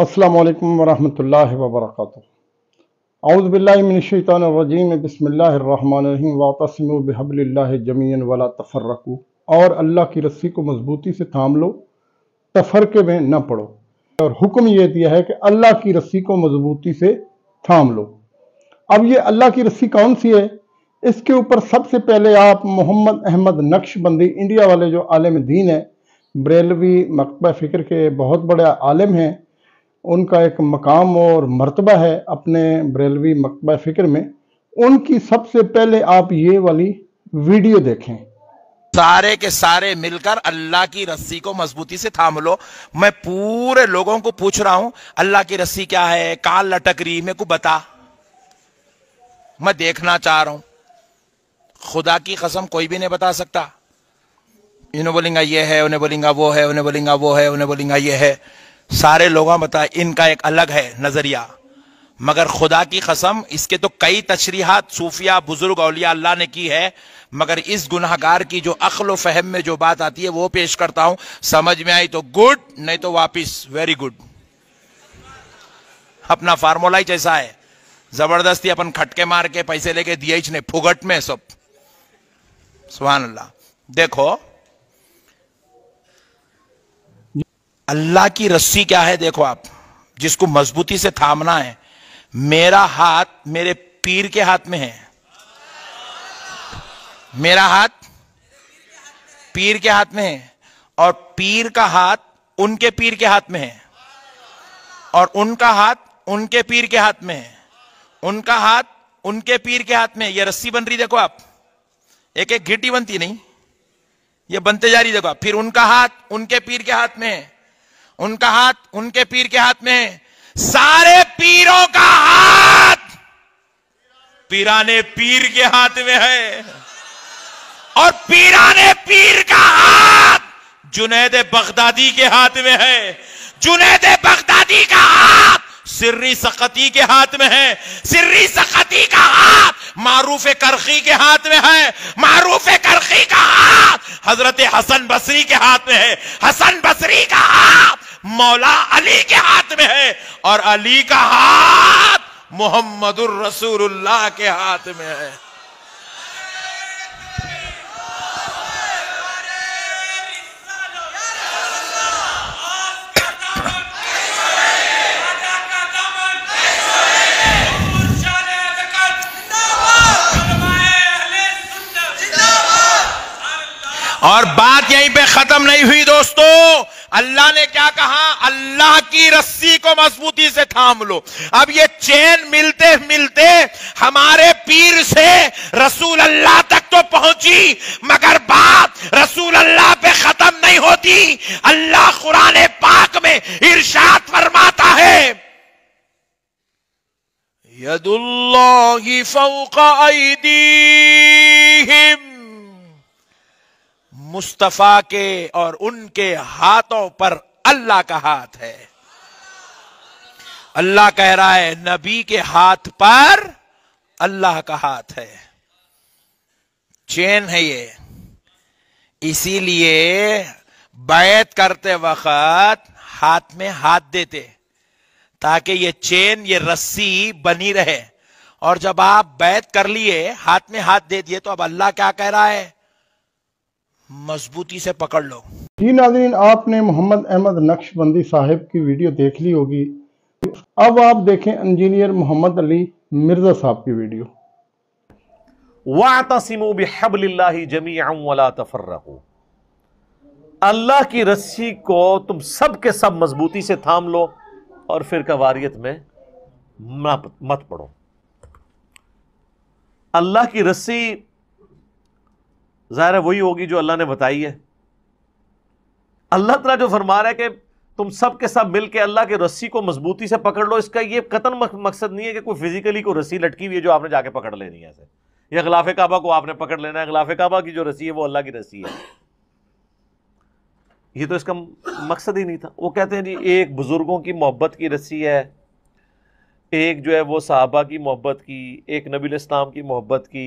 अस्सलाम वालेकुम वरहमतुल्लाहि व बरकातुहू औज़ बिल्लाहि मिनश शैतानिर रजीम बिस्मिल्लाहिर रहमानिर रहीम वातसिमू बिहब्लिल्लाहि जमीन वला तफरकू और अल्लाह की रस्सी को मजबूती से थाम लो तफरके में न पड़ो और हुक्म यह दिया है कि अल्लाह की रस्सी को मजबूती से थाम लो अब ये अल्लाह की रस्सी कौन सी है इसके ऊपर सबसे पहले आप मोहम्मद अहमद नक्शबंदी इंडिया वाले जो आलम दीन है बरेलवी मकबा फ़िक्र के बहुत बड़े आलिम हैं उनका एक मकाम और मरतबा है अपने बरेलवी मकबा फ़िक्र में उनकी सबसे पहले आप ये वाली वीडियो देखें सारे के सारे मिलकर अल्लाह की रस्सी को मजबूती से थाम लो मैं पूरे लोगों को पूछ रहा हूं अल्लाह की रस्सी क्या है काल लटक रही मेरे को बता मैं देखना चाह रहा हूं खुदा की कसम कोई भी नहीं बता सकता इन्हें बोलेंगे ये है उन्हें बोलेंगे वो है उन्हें बोलेंगे वो है उन्हें बोलेंगे ये है सारे लोगों बताए इनका एक अलग है नजरिया मगर खुदा की कसम इसके तो कई तशरीहत सूफिया बुजुर्ग अलिया अल्लाह ने की है मगर इस गुनाहगार की जो अखल फहम में जो बात आती है वो पेश करता हूं समझ में आई तो गुड नहीं तो वापिस वेरी गुड अपना फार्मूला ही जैसा है जबरदस्ती अपन खटके मार के पैसे लेके दिए ने फुगट में सब सुहा देखो अल्लाह की रस्सी क्या है देखो आप जिसको मजबूती से थामना है मेरा हाथ मेरे पीर के हाथ में है मेरा हाथ पीर के हाथ में है और पीर का हाथ उनके पीर के हाथ में है और उनका हाथ उनके पीर के हाथ में है उनका हाथ उनके पीर के हाथ में ये रस्सी बन रही देखो आप एक एक घिटी बनती नहीं ये बनते जा रही देखो आप फिर उनका हाथ उनके पीर के हाथ में है उनका हाथ उनके पीर के हाथ में है सारे पीरों का हाथ पीराने पीर के हाथ में है और पीराने पीर का हाथ जुनेद बगदादी के हाथ में है जुनेद बगदादी का हाथ सिर्री सकती के हाथ में है सिर्री सकती का हाथ मारूफ करखी के हाथ में है मारूफ करखी का हाथ हजरत हसन बसरी के हाथ में है हसन बसरी मौला अली के हाथ में है और अली का हाथ मोहम्मद रसूलुल्लाह के हाथ में है और बात यहीं पे खत्म नहीं हुई दोस्तों अल्लाह ने क्या कहा अल्लाह की रस्सी को मजबूती से थाम लो अब ये चैन मिलते मिलते हमारे पीर से रसूल अल्लाह तक तो पहुंची मगर बात रसूल अल्लाह पे खत्म नहीं होती अल्लाह कुरान पाक में इर्शाद फरमाता है यदुल्लाह फौका ऐदी मुस्तफ़ा के और उनके हाथों पर अल्लाह का हाथ है अल्लाह कह रहा है नबी के हाथ पर अल्लाह का हाथ है चैन है ये इसीलिए बैत करते वक्त हाथ में हाथ देते ताकि ये चेन ये रस्सी बनी रहे और जब आप बैत कर लिए हाथ में हाथ दे दिए तो अब अल्लाह क्या कह रहा है मजबूती से पकड़ लो जी नाजरीन आपने मोहम्मद अहमद नक्शबंदी साहब की वीडियो देख ली होगी अब आप देखें इंजीनियर मोहम्मद अली मिर्जा साहब की वीडियो अल्लाह की रस्सी को तुम सब के सब मजबूती से थाम लो और फिर कवारीत में मत पड़ो अल्लाह की रस्सी ज़ाहिर है वही होगी जो अल्लाह ने बताई है अल्लाह तला जो फरमा रहा है कि तुम सब के सब मिल के अल्लाह के रस्सी को मजबूती से पकड़ लो इसका यह कतन मकसद नहीं है कि कोई फिजिकली कोई रस्सी लटकी हुई है जो आपने जाके पकड़ लेनी है ऐसे या गलाफ काबा को आपने पकड़ लेना है अखिलाफ काबा की जो रस्सी है वो अल्लाह की रस्सी है ये तो इसका मकसद ही नहीं था वो कहते हैं जी एक बुज़ुर्गों की मोहब्बत की रस्सी है एक जो है वो साहबा की मोहब्बत की एक नबी इस्लाम की मोहब्बत की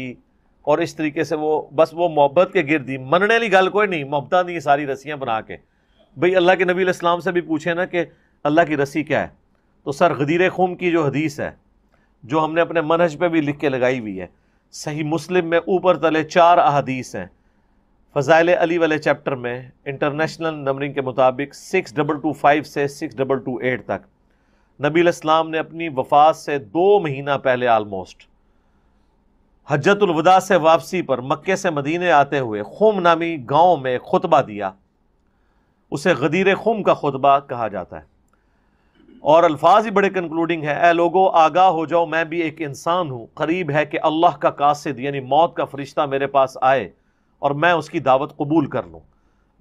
और इस तरीके से वो बस वो मोहब्बत के गिर दी मनने वाली गल कोई नहीं मोहब्बत नहीं सारी रस्सियाँ बना के भाई अल्लाह के नबी इस्लाम से भी पूछे ना कि अल्लाह की रस्सी क्या है तो सर गदीर खूम की जो हदीस है जो हमने अपने मनहज पे भी लिख के लगाई हुई है सही मुस्लिम में ऊपर तले चार अहदीस हैं फ़जाइल अली वाले चैप्टर में इंटरनेशनल नंबरिंग के मुताबिक सिक्स डबल टू फाइव से सिक्स डबल टू एट तक नबी इस्लाम ने अपनी वफात से दो महीना पहले आलमोस्ट हजरतुलवदा से वापसी पर मक्के से मदीने आते हुए खुम नामी गांव में खुतबा दिया उसे गदीर खुम का खुतबा कहा जाता है और अल्फाज ही बड़े कंक्लूडिंग है ए लोगो आगाह हो जाओ मैं भी एक इंसान हूँ करीब है कि अल्लाह का कासिद यानी मौत का फरिश्ता मेरे पास आए और मैं उसकी दावत कबूल कर लूँ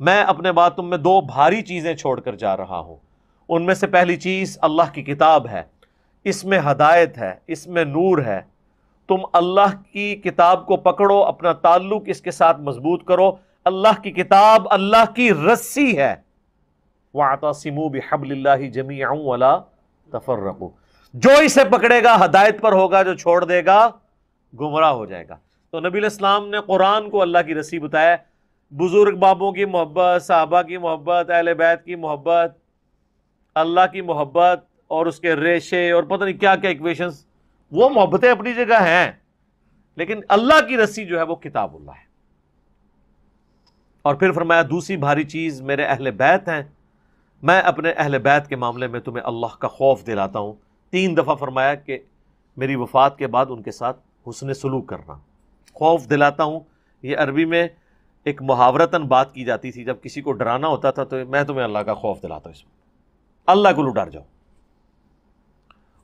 मैं अपने बाद में दो भारी चीज़ें छोड़ कर जा रहा हूँ उनमें से पहली चीज़ अल्लाह की किताब है इसमें हदायत है इसमें नूर है तुम अल्लाह की किताब को पकड़ो अपना ताल्लुक इसके साथ मजबूत करो अल्लाह की किताब अल्लाह की रस्सी है वाता सिमू बबल्ला जमी वाला तफर रखो जो इसे पकड़ेगा हदायत पर होगा जो छोड़ देगा गुमराह हो जाएगा तो नबी इस्लाम ने कुरान को अल्लाह की रस्सी बताया बुज़ुर्ग बाबों की मोहब्बत साहबा की मोहब्बत अहल बैत की मोहब्बत अल्लाह की मोहब्बत और उसके रेशे और पता नहीं क्या क्या इक्वेशंस वो मोहब्बतें अपनी जगह हैं लेकिन अल्लाह की रस्सी जो है वो किताबुल्ला है और फिर फरमाया दूसरी भारी चीज़ मेरे अहल बैत हैं मैं अपने अहल बैत के मामले में तुम्हें अल्लाह का खौफ दिलाता हूँ तीन दफ़ा फरमाया कि मेरी वफ़ात के बाद उनके साथ हुसन सलूक करना खौफ दिलाता हूँ ये अरबी में एक मुहावरतन बात की जाती थी जब किसी को डराना होता था तो मैं तुम्हें अल्लाह का खौफ दिलाता हूँ इसमें अल्लाह को लू डर जाओ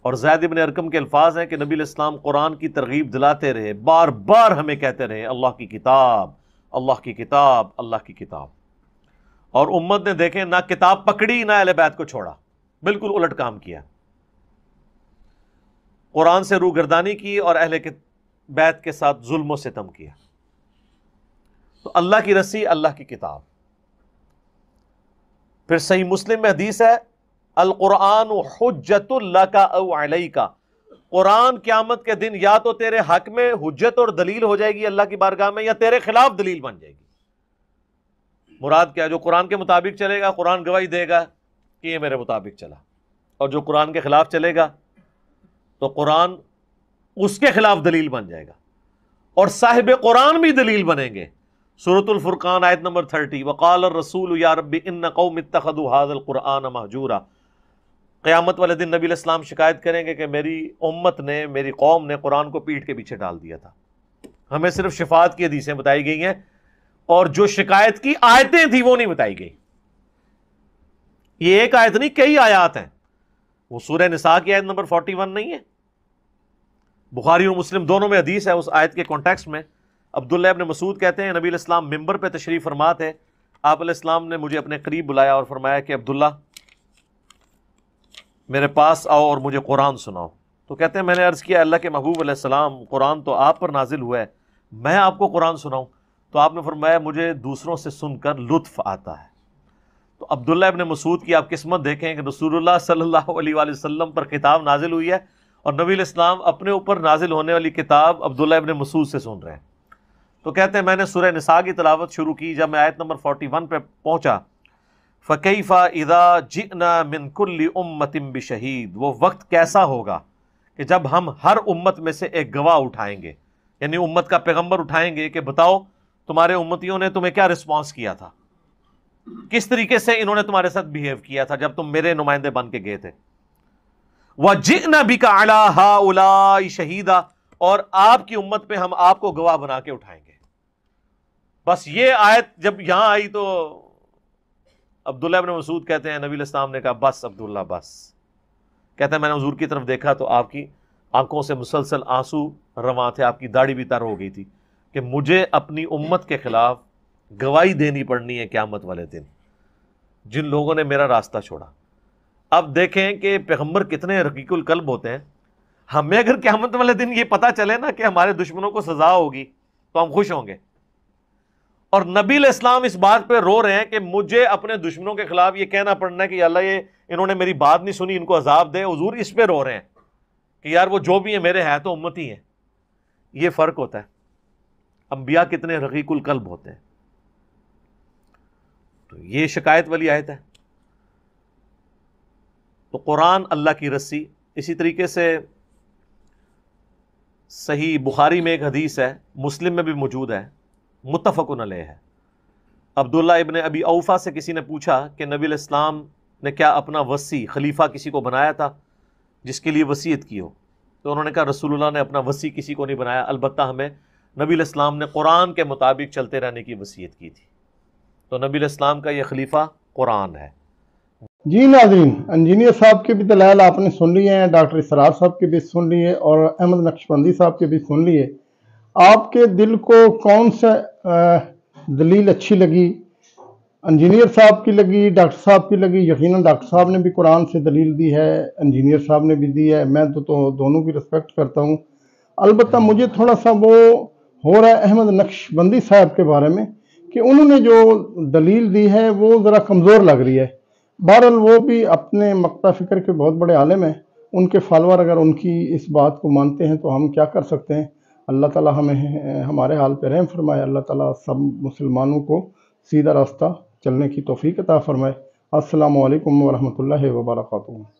और जैद इबन अरकम के अल्फाज हैं कि नबी इस्लाम कुरान की तरगीब दिलाते रहे बार बार हमें कहते रहे अल्लाह की किताब अल्लाह की किताब अल्लाह की किताब और उम्मत ने देखें ना किताब पकड़ी ना अहल बैत को छोड़ा बिल्कुल उलट काम किया कुरान से गर्दानी की और अहल के बैत के साथ जुल्म सितम किया तो अल्लाह की रस्सी अल्लाह की किताब फिर सही मुस्लिम में हदीस है अलकुरान हजतुल्ला कुरान क्यामत के दिन या तो तेरे हक में हजत और दलील हो जाएगी अल्लाह की बारगाह में या तेरे खिलाफ दलील बन जाएगी मुराद क्या जो कुरान के मुताबिक चलेगा कुरान गवाही देगा कि ये मेरे मुताबिक चला और जो कुरान के खिलाफ चलेगा तो कुरान उसके खिलाफ दलील बन जाएगा और साहिब कुरान भी दलील बनेंगे सूरतुल्फुरकान आयत नंबर थर्टी वकाल रसूल या रबी इन कौम तखदुहादल कुरान महजूरा क़्यामत वाले दिन नबी इस्लाम शिकायत करेंगे कि मेरी उम्मत ने मेरी कौम ने कुरान को पीठ के पीछे डाल दिया था हमें सिर्फ शिफात की हदीसें बताई गई हैं और जो शिकायत की आयतें थी वो नहीं बताई गई ये एक आयत नहीं कई आयात हैं वो सूर्य निसा की आयत नंबर फोर्टी वन नहीं है बुखारी और मुस्लिम दोनों में हदीस है उस आयत के कॉन्टेक्स में अब्दुल्लाब ने मसूद कहते हैं नबी इस्लाम मिंबर पर तशरीफ़ फरमा थे आप ने मुझे अपने करीब बुलाया और फरमाया कि अब्दुल्ला मेरे पास आओ और मुझे कुरान सुनाओ तो कहते हैं मैंने अर्ज़ किया अल्लाह के महबूब सलाम कुरान तो आप पर नाजिल हुआ है मैं आपको कुरान सुनाऊँ तो आपने फरमाया मुझे दूसरों से सुनकर लुत्फ़ आता है तो अब्दुल्ल इबन मसूद की आप किस्मत देखें कि रसूलुल्लाह सल्लल्लाहु अलैहि पर किताब नाजिल हुई है और नबी इस्लाम अपने ऊपर नाजिल होने वाली किताब अब्दुल्ला इबन मसूद से सुन रहे हैं तो कहते हैं मैंने सुर निसा की तलावत शुरू की जब मैं आयत नंबर फोर्टी वन पर पहुँचा फ़कीफ़ा इदा जिना मिनकुल्ली उम्मतिम शहीद वो वक्त कैसा होगा कि जब हम हर उम्मत में से एक गवाह उठाएंगे यानी उम्मत का पैगंबर उठाएंगे कि बताओ तुम्हारे उम्मतियों ने तुम्हें क्या रिस्पॉन्स किया था किस तरीके से इन्होंने तुम्हारे साथ बिहेव किया था जब तुम मेरे नुमाइंदे बन के गए थे वह जिना बिका अला हा उला शहीदा और आपकी उम्मत पे हम आपको गवाह बना के उठाएंगे बस ये आयत जब यहां आई तो अब्दुल्ला अबन मसूद कहते हैं नबी इस्लाम ने कहा बस अब्दुल्ला बस कहते हैं मैंने हजूर की तरफ देखा तो आपकी आंखों से मुसलसल आंसू रवा थे आपकी दाढ़ी भी तर हो गई थी कि मुझे अपनी उम्मत के ख़िलाफ़ गवाही देनी पड़नी है क्यामत वाले दिन जिन लोगों ने मेरा रास्ता छोड़ा अब देखें कि पैगम्बर कितने रकीकुल कल्ब होते हैं हमें अगर क्या वाले दिन ये पता चले ना कि हमारे दुश्मनों को सज़ा होगी तो हम खुश होंगे और नबील इस्लाम इस बात पर रो रहे हैं कि मुझे अपने दुश्मनों के खिलाफ ये कहना पड़ना है कि अल्लाह ये इन्होंने मेरी बात नहीं सुनी इनको अजाब दे हजूर इस पर रो रहे हैं कि यार वो जो भी है मेरे हैं तो उम्मत ही है ये फ़र्क होता है अम्बिया कितने रकीकुल कल्ब होते हैं तो ये शिकायत वाली आयत है तो कुरान अल्लाह की रस्सी इसी तरीके से सही बुखारी में एक हदीस है मुस्लिम में भी मौजूद है मुतफ़न है अब्दुल्ला इबन अबी अवफ़ा से किसी ने पूछा कि नबी इस्लाम ने क्या अपना वसी खलीफा किसी को बनाया था जिसके लिए वसीयत की हो तो उन्होंने कहा रसूलुल्लाह ने अपना वसी किसी को नहीं बनाया अलबत् हमें नबी इस्लाम ने कुरान के मुताबिक चलते रहने की वसीयत की थी तो नबी इस्लाम का यह खलीफा कुरान है जी नाजरीन इंजीनियर साहब के भी दलाल आपने सुन लिए हैं डॉक्टर इसरार साहब के भी सुन लिए और अहमद नक्शबंदी साहब के भी सुन लिए आपके दिल को कौन सा दलील अच्छी लगी इंजीनियर साहब की लगी डॉक्टर साहब की लगी यकीनन डॉक्टर साहब ने भी कुरान से दलील दी है इंजीनियर साहब ने भी दी है मैं तो, तो दोनों की रिस्पेक्ट करता हूँ अलबत् मुझे थोड़ा सा वो हो रहा है अहमद नक्शबंदी साहब के बारे में कि उन्होंने जो दलील दी है वो ज़रा कमज़ोर लग रही है बहरहाल वो भी अपने मकता फ़िक्र के बहुत बड़े आलम हैं उनके फॉलोअर अगर उनकी इस बात को मानते हैं तो हम क्या कर सकते हैं अल्लाह ताला हमें हमारे हाल पर रहम फरमाए अल्लाह ताला सब मुसलमानों को सीधा रास्ता चलने की तोफ़ी अता फ़रमाए अल्लाम वरहमल वर्का